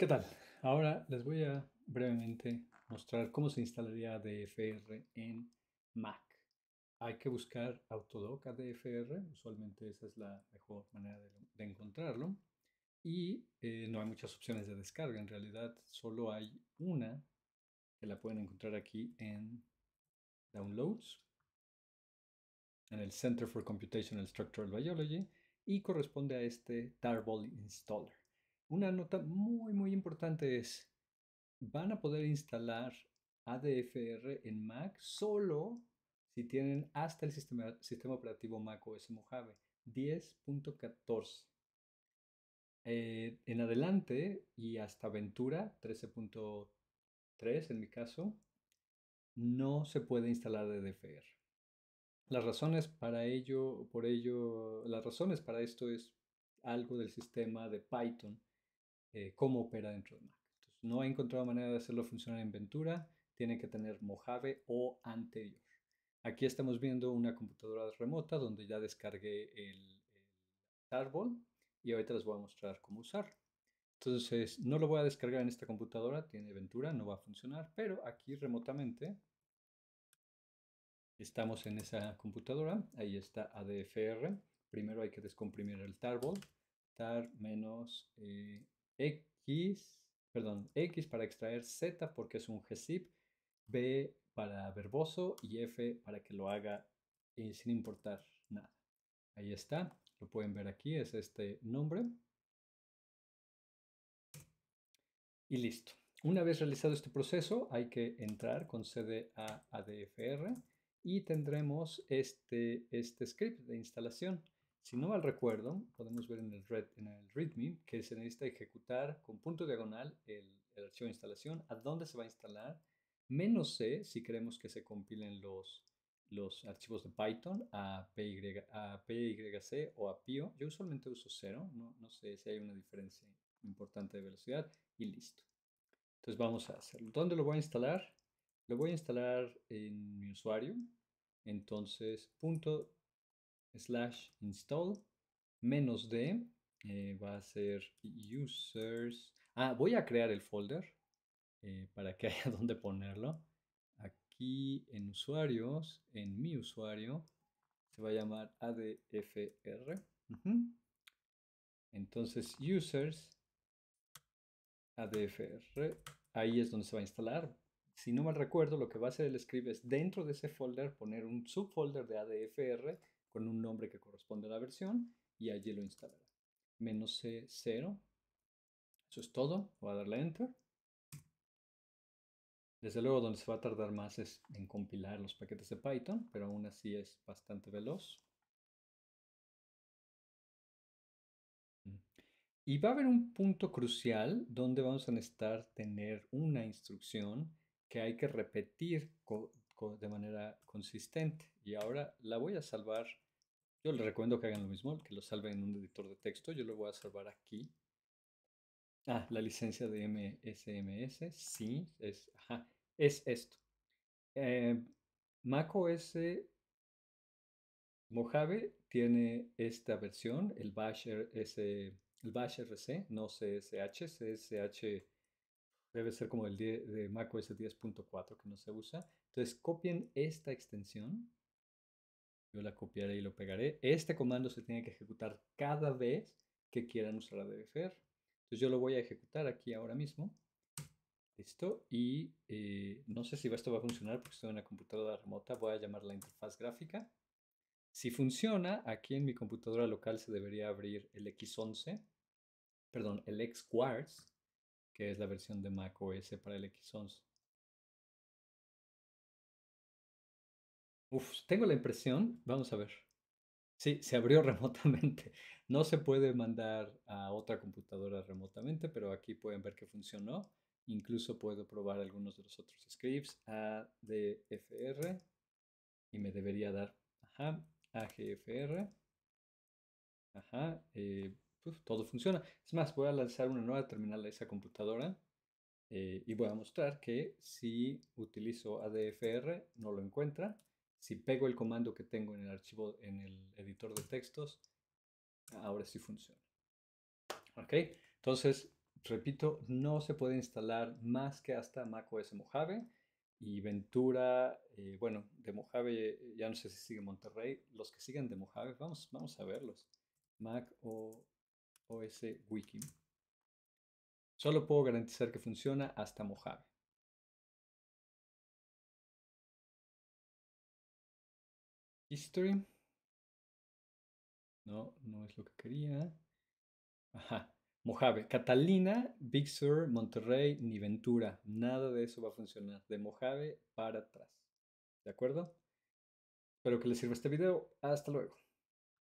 ¿Qué tal? Ahora les voy a brevemente mostrar cómo se instalaría DFR en Mac. Hay que buscar Autodoc DFR, usualmente esa es la mejor manera de, encontrarlo. Y eh, no hay muchas opciones de descarga, en realidad solo hay una que la pueden encontrar aquí en Downloads, en el Center for Computational Structural Biology, y corresponde a este Tarball Installer. Una nota muy, muy importante es, van a poder instalar ADFR en Mac solo si tienen hasta el sistema, operativo Mac OS Mojave 10.14. Eh, en adelante y hasta Ventura 13.3 en mi caso, no se puede instalar ADFR. Las razones para ello, por ello, las razones para esto es algo del sistema de Python eh, cómo opera dentro de Mac. Entonces, no he encontrado manera de hacerlo funcionar en Ventura, tiene que tener Mojave o anterior. Aquí estamos viendo una computadora remota donde ya descargué el, el y ahorita les voy a mostrar cómo usar. Entonces, no lo voy a descargar en esta computadora, tiene Ventura, no va a funcionar, pero aquí remotamente estamos en esa computadora, ahí está ADFR. Primero hay que descomprimir el tarball, tar menos eh, X, perdón, X para extraer Z porque es un gzip, B para verboso y F para que lo haga eh, sin importar nada. Ahí está, lo pueden ver aquí, es este nombre. Y listo. Una vez realizado este proceso, hay que entrar con cd a adfr y tendremos este, este script de instalación. Si no mal recuerdo, podemos ver en el, red, en el README que se necesita ejecutar con punto diagonal el, archivo de instalación, a dónde se va a instalar, menos C si queremos que se compilen los, los archivos de Python a, PY, a PYC o a PIO. Yo usualmente uso 0, no, no sé si hay una diferencia importante de velocidad y listo. Entonces vamos a hacerlo. ¿Dónde lo voy a instalar? Lo voy a instalar en mi usuario. Entonces, punto slash install menos d eh, va a ser users. Ah, voy a crear el folder eh, para que haya donde ponerlo. Aquí en usuarios, en mi usuario, se va a llamar ADFR. Entonces, users, ADFR, ahí es donde se va a instalar. Si no mal recuerdo, lo que va a hacer el script es dentro de ese folder poner un subfolder de ADFR con un nombre que corresponde a la versión y allí lo instalará. Menos C0. Eso es todo. Voy a darle Enter. Desde luego donde se va a tardar más es en compilar los paquetes de Python, pero aún así es bastante veloz. Y va a haber un punto crucial donde vamos a necesitar tener una instrucción que hay que repetir de manera consistente. Y ahora la voy a salvar. Yo les recomiendo que hagan lo mismo, que lo salven en un editor de texto. Yo lo voy a salvar aquí. Ah, la licencia de MSMS, sí, es, es esto. Eh, macOS Mojave tiene esta versión, el bash, RC, el bash RC, no CSH. CSH debe ser como el de de macOS 10.4 que no se usa. Entonces copien esta extensión. Yo la copiaré y lo pegaré. Este comando se tiene que ejecutar cada vez que quieran usar BFR. Entonces yo lo voy a ejecutar aquí ahora mismo. Listo. Y eh, no sé si esto va a funcionar porque estoy en una computadora remota. Voy a llamar la interfaz gráfica. Si funciona, aquí en mi computadora local se debería abrir el X11, perdón, el x que es la versión de Mac OS para el X11. Uf, tengo la impresión, vamos a ver. Sí, se abrió remotamente. No se puede mandar a otra computadora remotamente, pero aquí pueden ver que funcionó. Incluso puedo probar algunos de los otros scripts. ADFR y me debería dar ajá, AGFR. Ajá, eh, todo funciona. Es más, voy a lanzar una nueva terminal a esa computadora eh, y voy a mostrar que si utilizo ADFR no lo encuentra si pego el comando que tengo en el archivo, en el editor de textos, ahora sí funciona. ¿Ok? Entonces, repito, no se puede instalar más que hasta macOS Mojave y Ventura, eh, bueno, de Mojave, ya no sé si sigue Monterrey, los que sigan de Mojave, vamos, vamos a verlos. Mac o OS Wiki. Solo puedo garantizar que funciona hasta Mojave. History. No, no es lo que quería. Ajá. Mojave, Catalina, Big Sur, Monterrey, ni Ventura. Nada de eso va a funcionar. De Mojave para atrás. ¿De acuerdo? Espero que les sirva este video. Hasta luego.